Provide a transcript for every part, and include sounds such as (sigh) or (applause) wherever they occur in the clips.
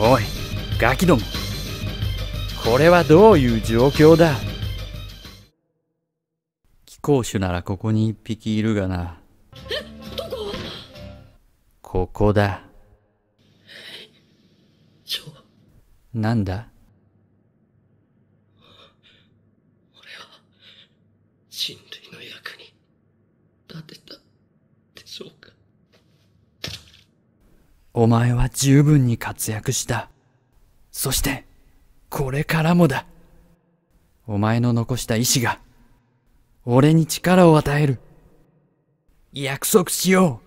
おいガキどもこれはどういう状況だ貴公種ならここに一匹いるがなえどこここだなんだ俺は人類の役に立てたお前は十分に活躍した。そして、これからもだ。お前の残した意志が、俺に力を与える。約束しよ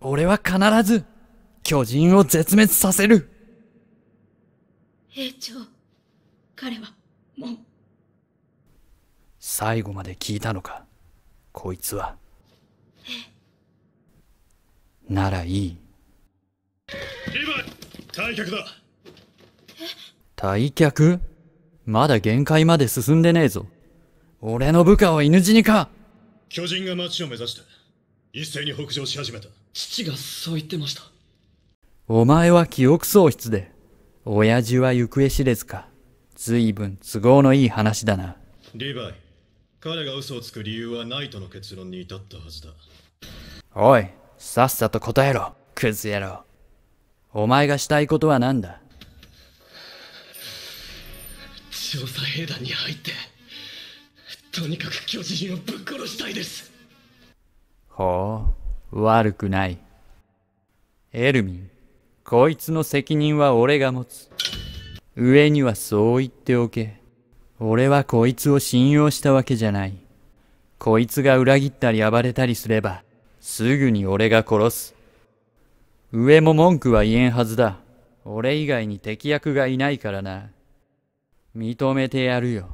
う。俺は必ず、巨人を絶滅させる。兵長、彼は、もう。最後まで聞いたのか、こいつは。ええ。ならいい。退却だ退却まだ限界まで進んでねえぞ俺の部下を犬死にか巨人が町を目指して一斉に北上し始めた父がそう言ってましたお前は記憶喪失で親父は行方知れずか随分都合のいい話だなリヴァイ彼が嘘をつく理由はないとの結論に至ったはずだおいさっさと答えろクズ野郎お前がしたいことは何だ調査兵団に入ってとにかく巨人をぶっ殺したいですほう悪くないエルミンこいつの責任は俺が持つ上にはそう言っておけ俺はこいつを信用したわけじゃないこいつが裏切ったり暴れたりすればすぐに俺が殺す上も文句は言えんはずだ。俺以外に敵役がいないからな。認めてやるよ。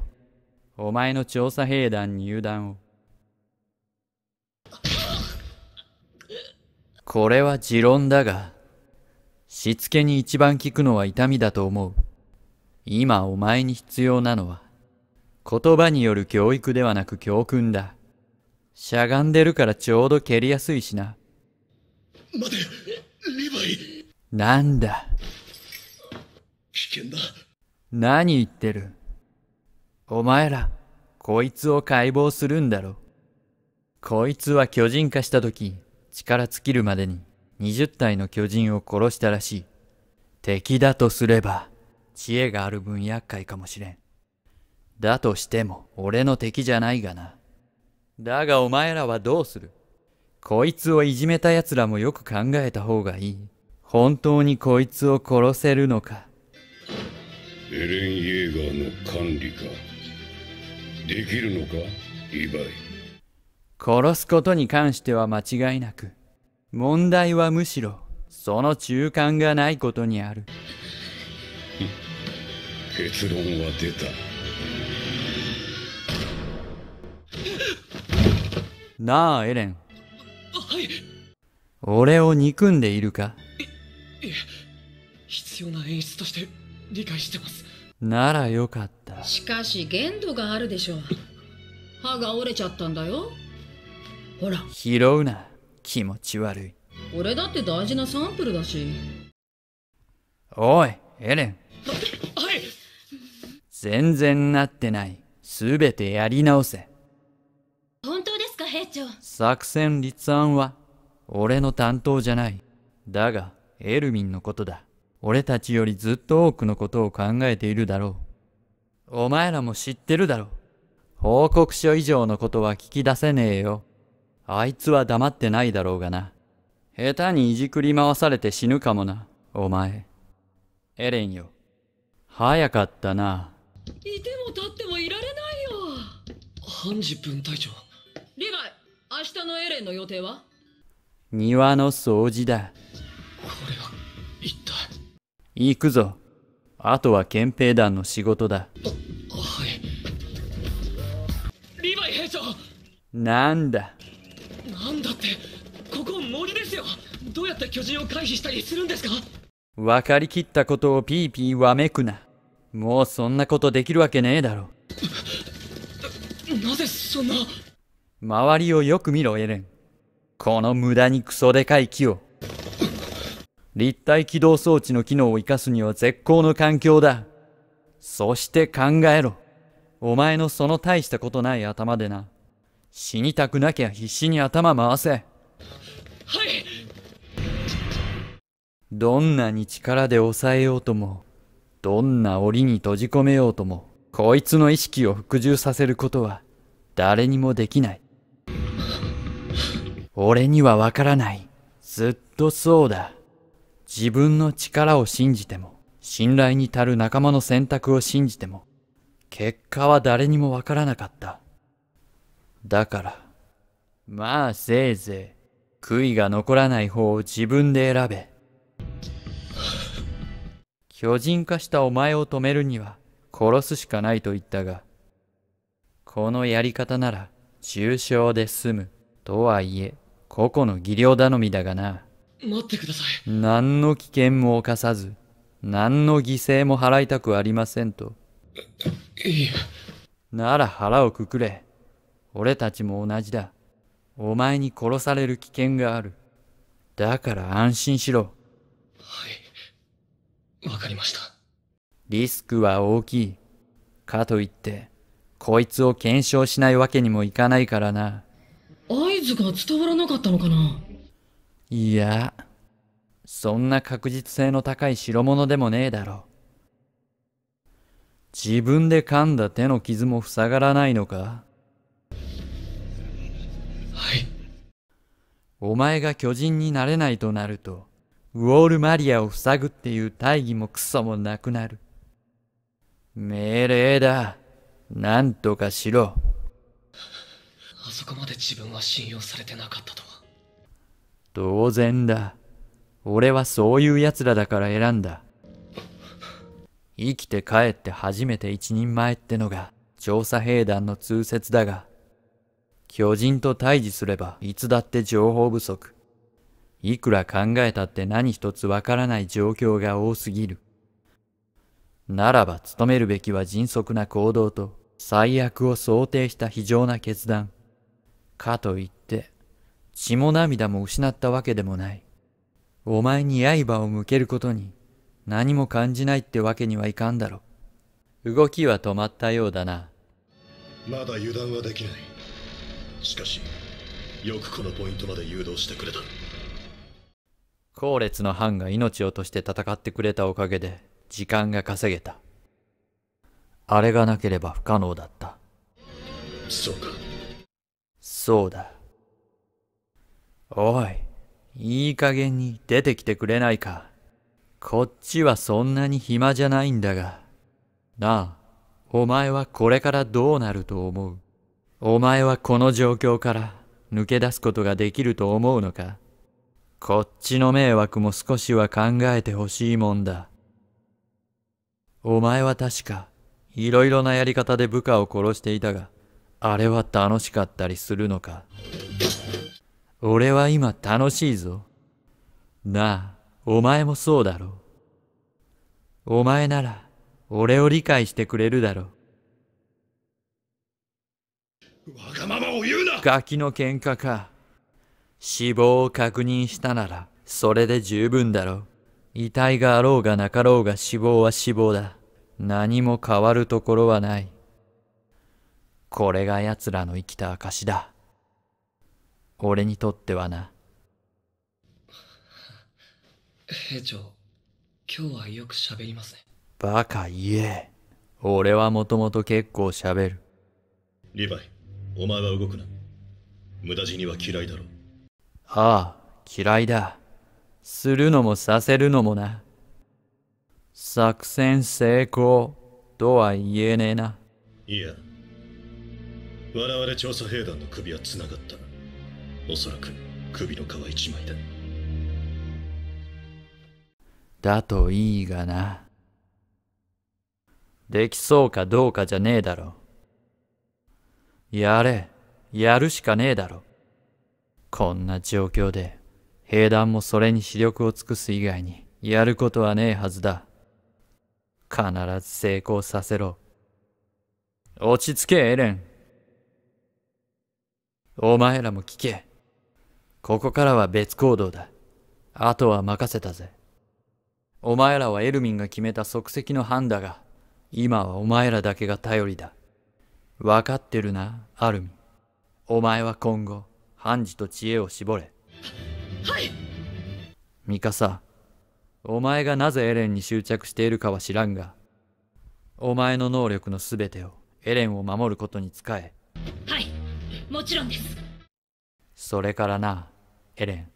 お前の調査兵団入団を。これは持論だが、しつけに一番効くのは痛みだと思う。今お前に必要なのは、言葉による教育ではなく教訓だ。しゃがんでるからちょうど蹴りやすいしな。待てリヴァイなんだ危険だ何言ってるお前らこいつを解剖するんだろこいつは巨人化した時力尽きるまでに20体の巨人を殺したらしい敵だとすれば知恵がある分厄介かもしれんだとしても俺の敵じゃないがなだがお前らはどうするこいつをいじめた奴らもよく考えた方がいい。本当にこいつを殺せるのか。エレン・イェーガーの管理か。できるのか、リヴァイ。殺すことに関しては間違いなく。問題はむしろ、その中間がないことにある。結論は出た。なあ、エレン。はい俺を憎んでいるかいい必要な演出として理解してますならよかったしかし限度があるでしょう歯が折れちゃったんだよほら拾うな気持ち悪い俺だって大事なサンプルだしおいエレンはい全然なってないすべてやり直せ本当兵長作戦立案は俺の担当じゃないだがエルミンのことだ俺たちよりずっと多くのことを考えているだろうお前らも知ってるだろう報告書以上のことは聞き出せねえよあいつは黙ってないだろうがな下手にいじくり回されて死ぬかもなお前エレンよ早かったないても立ってもいられないよハンジ分隊長明日のエレンの予定は庭の掃除だ。これは、一体。行くぞ。あとは憲兵団の仕事だ。はい。リヴァイ兵長なんだなんだって、ここ森ですよどうやって巨人を回避したりするんですか分かりきったことをピーピーわめくな。もうそんなことできるわけねえだろ。なぜそんな。周りをよく見ろ、エレン。この無駄にクソでかい木を。立体起動装置の機能を活かすには絶好の環境だ。そして考えろ。お前のその大したことない頭でな。死にたくなきゃ必死に頭回せ。はいどんなに力で抑えようとも、どんな檻に閉じ込めようとも、こいつの意識を服従させることは誰にもできない。俺にはわからない。ずっとそうだ。自分の力を信じても、信頼に足る仲間の選択を信じても、結果は誰にもわからなかった。だから、まあせいぜい、悔いが残らない方を自分で選べ。巨人化したお前を止めるには、殺すしかないと言ったが、このやり方なら、重傷で済む、とはいえ、個々の技量頼みだがな。待ってください。何の危険も犯さず、何の犠牲も払いたくありませんと。いや。なら腹をくくれ。俺たちも同じだ。お前に殺される危険がある。だから安心しろ。はい。わかりました。リスクは大きい。かといって、こいつを検証しないわけにもいかないからな。合図が伝わらなかったのかないやそんな確実性の高い代物でもねえだろ自分で噛んだ手の傷も塞がらないのかはいお前が巨人になれないとなるとウォールマリアを塞ぐっていう大義もクソもなくなる命令だなんとかしろそこまで自分は信用されてなかったとは当然だ俺はそういう奴らだから選んだ生きて帰って初めて一人前ってのが調査兵団の通説だが巨人と対峙すればいつだって情報不足いくら考えたって何一つわからない状況が多すぎるならば努めるべきは迅速な行動と最悪を想定した非常な決断かといって、血も涙も失ったわけでもない。お前に刃を向けることに何も感じないってわけにはいかんだろ。動きは止まったようだな。まだ油断はできない。しかし、よくこのポイントまで誘導してくれた。後列の藩が命を落として戦ってくれたおかげで、時間が稼げた。あれがなければ不可能だった。そうか。そうだ。おい、いい加減に出てきてくれないか。こっちはそんなに暇じゃないんだが。なあ、お前はこれからどうなると思うお前はこの状況から抜け出すことができると思うのかこっちの迷惑も少しは考えてほしいもんだ。お前は確か、いろいろなやり方で部下を殺していたが、あれは楽しかったりするのか俺は今楽しいぞ。なあ、お前もそうだろう。お前なら俺を理解してくれるだろう。わがままを言うなガキの喧嘩か。死亡を確認したならそれで十分だろう。遺体があろうがなかろうが死亡は死亡だ。何も変わるところはない。これが奴らの生きた証だ。俺にとってはな。兵長、今日はよく喋りますね。バカ言え。俺はもともと結構喋る。リヴァイ、お前は動くな。無駄死には嫌いだろう。ああ、嫌いだ。するのもさせるのもな。作戦成功とは言えねえな。いや。我々調査兵団の首は繋がったおそらく首の皮一枚だだといいがなできそうかどうかじゃねえだろやれやるしかねえだろこんな状況で兵団もそれに視力を尽くす以外にやることはねえはずだ必ず成功させろ落ち着けエレンお前らも聞け。ここからは別行動だ。あとは任せたぜ。お前らはエルミンが決めた即席の班だが、今はお前らだけが頼りだ。分かってるな、アルミン。お前は今後、判事と知恵を絞れ。は、いミカサ、お前がなぜエレンに執着しているかは知らんが、お前の能力の全てをエレンを守ることに使え。はいもちろんですそれからなエレン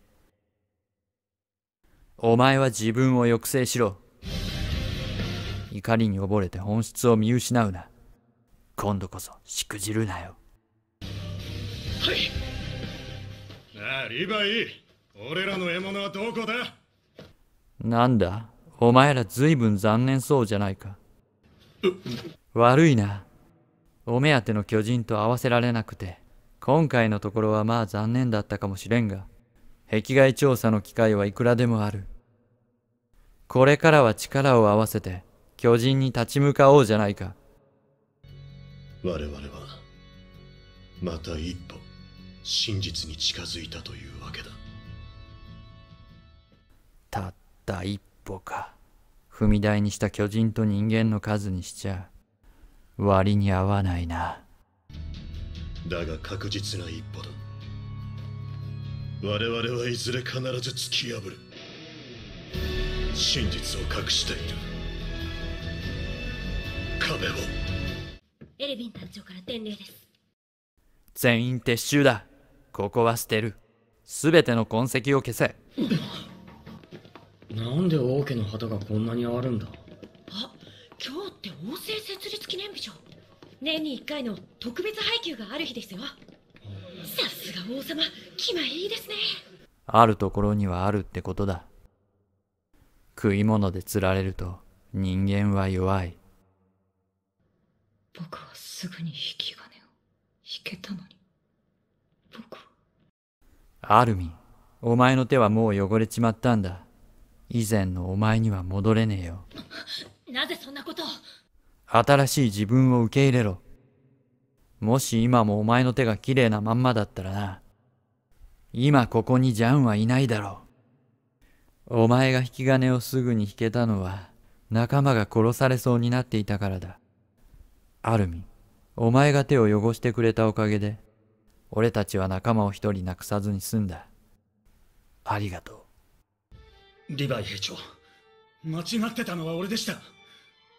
お前は自分を抑制しろ怒りに溺れて本質を見失うな今度こそしくじるなよはいなあリヴァイ俺らの獲物はどこだなんだお前らずいぶん残念そうじゃないか悪いなお目当ての巨人と合わせられなくて今回のところはまあ残念だったかもしれんが、壁外調査の機会はいくらでもある。これからは力を合わせて巨人に立ち向かおうじゃないか。我々は、また一歩、真実に近づいたというわけだ。たった一歩か。踏み台にした巨人と人間の数にしちゃ、割に合わないな。だが確実な一歩だ我々はいずれ必ず突き破る真実を隠している壁をエレヴィン団長から伝令です全員撤収だここは捨てる全ての痕跡を消せ (laughs) なんで王家の旗がこんなにあるんだあ今日って王政設立記念日じゃん年に1回の特別配給がある日ですよさすが王様気前いいですねあるところにはあるってことだ食い物で釣られると人間は弱い僕はすぐに引き金を引けたのに僕アルミンお前の手はもう汚れちまったんだ以前のお前には戻れねえよなぜそんなことを新しい自分を受け入れろ。もし今もお前の手が綺麗なまんまだったらな。今ここにジャンはいないだろう。お前が引き金をすぐに引けたのは仲間が殺されそうになっていたからだ。アルミン、お前が手を汚してくれたおかげで、俺たちは仲間を一人なくさずに済んだ。ありがとう。リヴァイ兵長、間違ってたのは俺でした。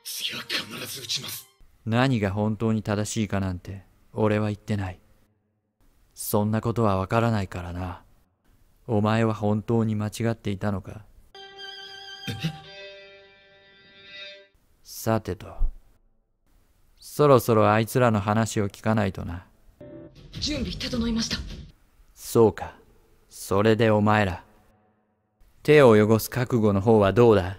次は必ず撃ちます何が本当に正しいかなんて俺は言ってないそんなことはわからないからなお前は本当に間違っていたのかさてとそろそろあいつらの話を聞かないとな準備整いましたそうかそれでお前ら手を汚す覚悟の方はどうだ